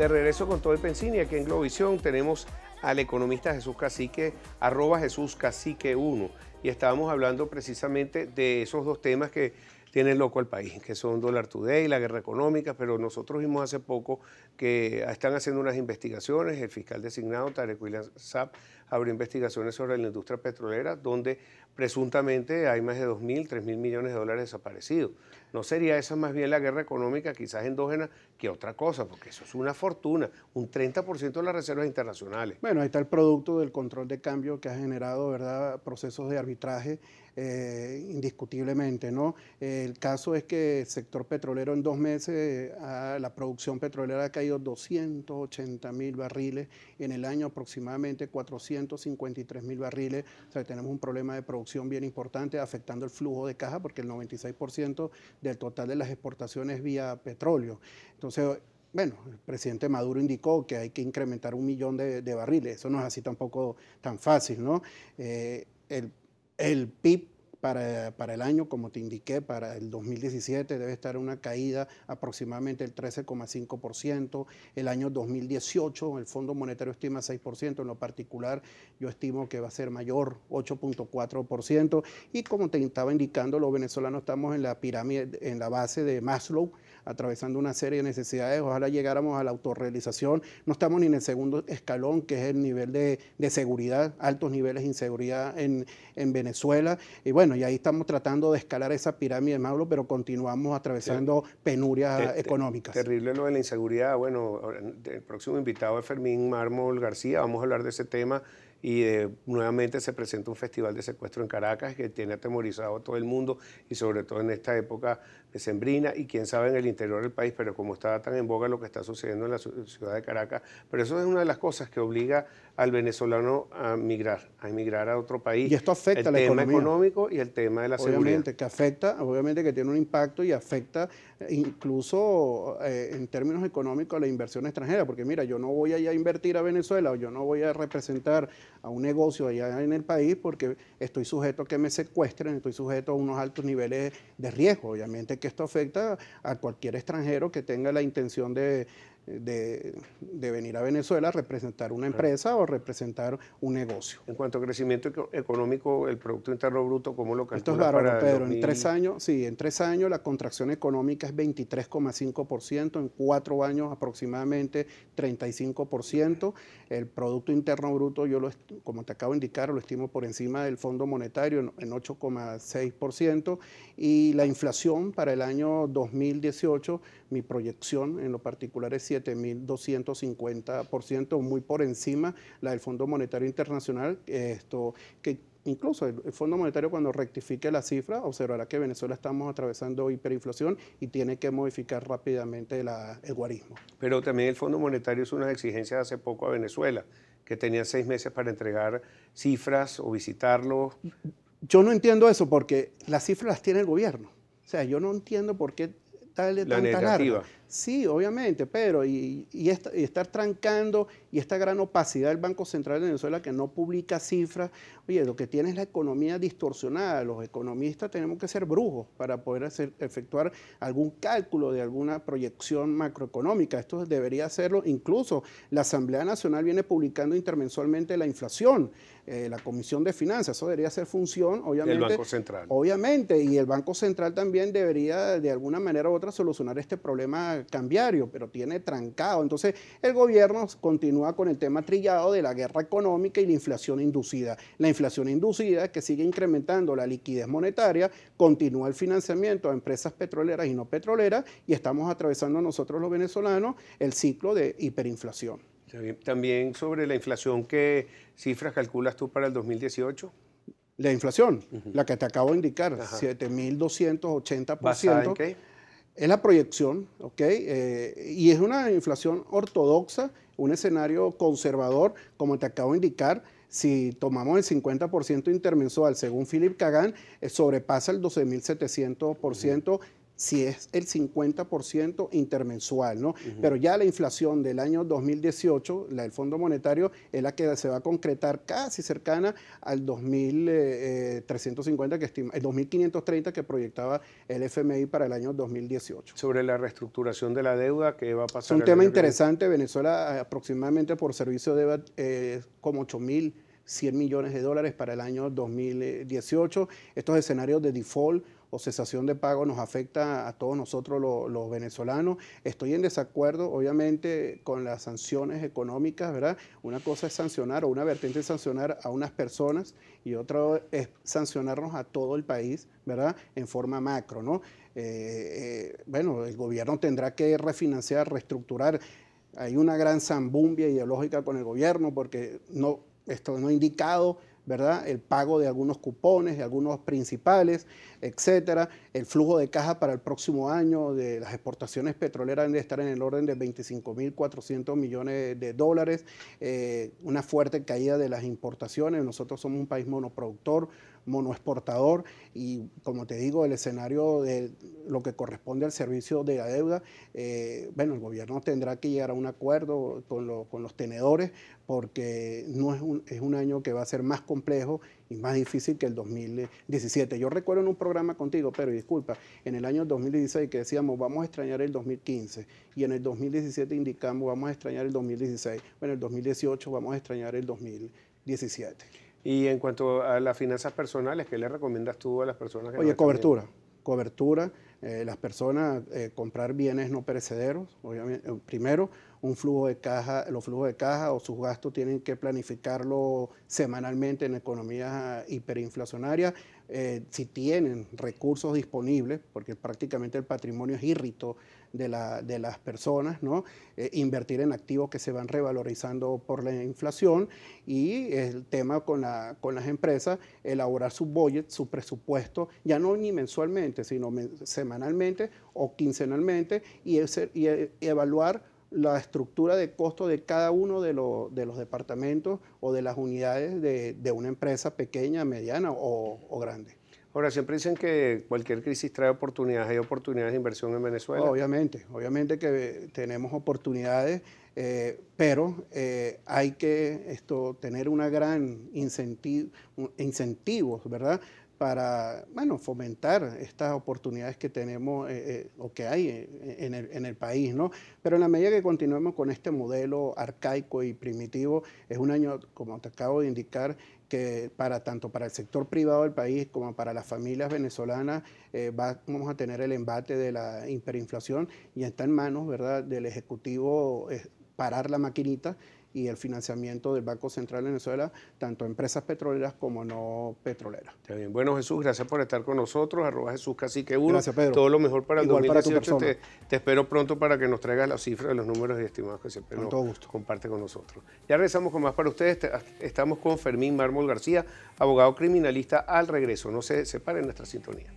De regreso con todo el Pensini, aquí en Globovisión tenemos al economista Jesús Cacique, arroba Jesús Cacique 1. Y estábamos hablando precisamente de esos dos temas que tienen loco al país, que son dólar Today, la guerra económica, pero nosotros vimos hace poco que están haciendo unas investigaciones, el fiscal designado Tarek William abrió investigaciones sobre la industria petrolera, donde presuntamente hay más de 2.000, 3.000 millones de dólares desaparecidos. ¿No sería esa más bien la guerra económica, quizás endógena, que otra cosa? Porque eso es una fortuna, un 30% de las reservas internacionales. Bueno, ahí está el producto del control de cambio que ha generado ¿verdad? procesos de arbitraje eh, indiscutiblemente. ¿no? el caso es que el sector petrolero en dos meses, la producción petrolera ha caído 280.000 mil barriles, en el año aproximadamente 400 153 mil barriles. O sea, tenemos un problema de producción bien importante afectando el flujo de caja porque el 96% del total de las exportaciones es vía petróleo. Entonces, bueno, el presidente Maduro indicó que hay que incrementar un millón de, barriles. Eso no es así tampoco tan fácil, ¿no? Eh, el, el PIB para, para, el año, como te indiqué, para el 2017 debe estar una caída aproximadamente del 13,5%. El año 2018 el Fondo Monetario estima 6%, en lo particular yo estimo que va a ser mayor, 8.4%. Y como te estaba indicando, los venezolanos estamos en la pirámide, en la base de Maslow, atravesando una serie de necesidades. Ojalá llegáramos a la autorrealización. No estamos ni en el segundo escalón, que es el nivel de, seguridad, altos niveles de inseguridad en, Venezuela. Y bueno, y ahí estamos tratando de escalar esa pirámide, Mauro, pero continuamos atravesando penurias este, económicas. terrible lo de la inseguridad. Bueno, el próximo invitado es Fermín Mármol García. Vamos a hablar de ese tema y nuevamente se presenta un festival de secuestro en Caracas que tiene atemorizado a todo el mundo y sobre todo en esta época de sembrina y quién sabe en el interior del país, pero como está tan en boga lo que está sucediendo en la ciudad de Caracas, pero eso es una de las cosas que obliga al venezolano a migrar, a emigrar a otro país. Y esto afecta el la tema económico y el tema de la obviamente, seguridad. que afecta, obviamente que tiene un impacto y afecta eh, incluso eh, en términos económicos a la inversión extranjera, porque mira, yo no voy a a invertir a Venezuela, o yo no voy a representar a un negocio allá en el país porque estoy sujeto a que me secuestren, estoy sujeto a unos altos niveles de riesgo. Obviamente que esto afecta a cualquier extranjero que tenga la intención de, de, venir a Venezuela a representar una empresa o representar un negocio. En cuanto a crecimiento económico, el Producto Interno Bruto, ¿cómo lo calculas? Esto es bárbaro, Pedro. En tres años, sí, en tres años la contracción económica es 23,5%, en cuatro años aproximadamente 35%. El Producto Interno Bruto, yo lo, como te acabo de indicar, lo estimo por encima del Fondo Monetario en, en 8,6% y la inflación para el año 2018 mi proyección en lo particular es 7.250%, muy por encima la del Fondo Monetario Internacional, esto que incluso el, Fondo Monetario cuando rectifique la cifra observará que Venezuela estamos atravesando hiperinflación y tiene que modificar rápidamente la, el guarismo. Pero también el Fondo Monetario hizo unas exigencias hace poco a Venezuela, que tenía seis meses para entregar cifras o visitarlo. Yo no entiendo eso porque las cifras las tiene el gobierno. O sea, yo no entiendo por qué la negativa. Sí, obviamente, pero y, estar trancando y esta gran opacidad del Banco Central de Venezuela que no publica cifras, oye, lo que tiene es la economía distorsionada. Los economistas tenemos que ser brujos para poder hacer, efectuar algún cálculo de alguna proyección macroeconómica. Esto debería hacerlo. Incluso la Asamblea Nacional viene publicando intermensualmente la inflación, eh, la Comisión de Finanzas. Eso debería ser función, obviamente. El Banco Central. Obviamente, y el Banco Central también debería de alguna manera u otra solucionar este problema cambiario, pero tiene trancado. Entonces, el gobierno continúa con el tema trillado de la guerra económica y la inflación inducida. La inflación inducida, que sigue incrementando la liquidez monetaria, continúa el financiamiento a empresas petroleras y no petroleras, y estamos atravesando nosotros los venezolanos el ciclo de hiperinflación. También sobre la inflación, ¿qué cifras calculas tú para el 2018? La inflación, la que te acabo de indicar, 7.280%. ¿Basada en es la proyección, ¿ok? Eh, y es una inflación ortodoxa, un escenario conservador, como te acabo de indicar. Si tomamos el 50% intermensual, según Philip Kagan, eh, sobrepasa el 12.700% si es el 50% intermensual, ¿no? Pero ya la inflación del año 2018, la del Fondo Monetario, es la que se va a concretar casi cercana al 2350 eh, eh, que estima, el 2530 que proyectaba el FMI para el año 2018. Sobre la reestructuración de la deuda ¿qué va a pasar. Es un tema interesante. Venezuela aproximadamente por servicio debe eh, como 8.100 100 millones de dólares para el año 2018. Estos escenarios de default o cesación de pago nos afecta a todos nosotros los venezolanos. Estoy en desacuerdo, obviamente, con las sanciones económicas, ¿verdad? Una cosa es sancionar o una vertiente es sancionar a unas personas y otra es sancionarnos a todo el país, ¿verdad? En forma macro, ¿no? Eh, eh, bueno, el gobierno tendrá que refinanciar, reestructurar. Hay una gran zambumbia ideológica con el gobierno porque no, esto no ha indicado el pago de algunos cupones, de algunos principales, etcétera. El flujo de caja para el próximo año de las exportaciones petroleras debe estar en el orden de 25.400 millones de dólares. Eh, una fuerte caída de las importaciones. Nosotros somos un país monoproductor monoexportador y como te digo, el escenario de lo que corresponde al servicio de la deuda, eh, bueno, el gobierno tendrá que llegar a un acuerdo con, los tenedores porque no es un, es un año que va a ser más complejo y más difícil que el 2017. Yo recuerdo en un programa contigo, pero disculpa, en el año 2016 que decíamos vamos a extrañar el 2015 y en el 2017 indicamos vamos a extrañar el 2016, bueno, en el 2018 vamos a extrañar el 2017. Y en cuanto a las finanzas personales, ¿qué le recomiendas tú a las personas que Oye, cobertura. Cobertura. Eh, las personas eh, comprar bienes no perecederos, obviamente, eh, primero, un flujo de caja, los flujos de caja o sus gastos tienen que planificarlo semanalmente en economías hiperinflacionarias. Eh, si tienen recursos disponibles, porque prácticamente el patrimonio es írrito de, de las personas, ¿no? Eh, invertir en activos que se van revalorizando por la inflación y el tema con, la, con las empresas, elaborar su budget, su presupuesto, ya no ni mensualmente, sino semanalmente o quincenalmente y eh, evaluar la estructura de costo de cada uno de, de los departamentos o de las unidades de, una empresa pequeña, mediana o, grande. Ahora, siempre dicen que cualquier crisis trae oportunidades. ¿Hay oportunidades de inversión en Venezuela? Obviamente, obviamente que eh, tenemos oportunidades, eh, pero eh, hay que esto, tener una gran incentivo, incentivos, ¿verdad? para bueno, fomentar estas oportunidades que tenemos eh, eh, o que hay eh, en el, en el, país. ¿no? Pero en la medida que continuemos con este modelo arcaico y primitivo, es un año, como te acabo de indicar, que para tanto para el sector privado del país como para las familias venezolanas vamos a tener el embate de la hiperinflación y está en manos ¿verdad? del Ejecutivo parar la maquinita y el financiamiento del Banco Central de Venezuela, tanto empresas petroleras como no petroleras. Está bien. Bueno, Jesús, gracias por estar con nosotros. Arroba Jesús Cacique 1. Gracias, Pedro. Todo lo mejor para el 2018. te, te, espero pronto para que nos traigas las cifras de los números y estimados que siempre con todo gusto. comparte con nosotros. Ya regresamos con más para ustedes. Estamos con Fermín Mármol García, abogado criminalista al regreso. No se separen nuestra sintonía.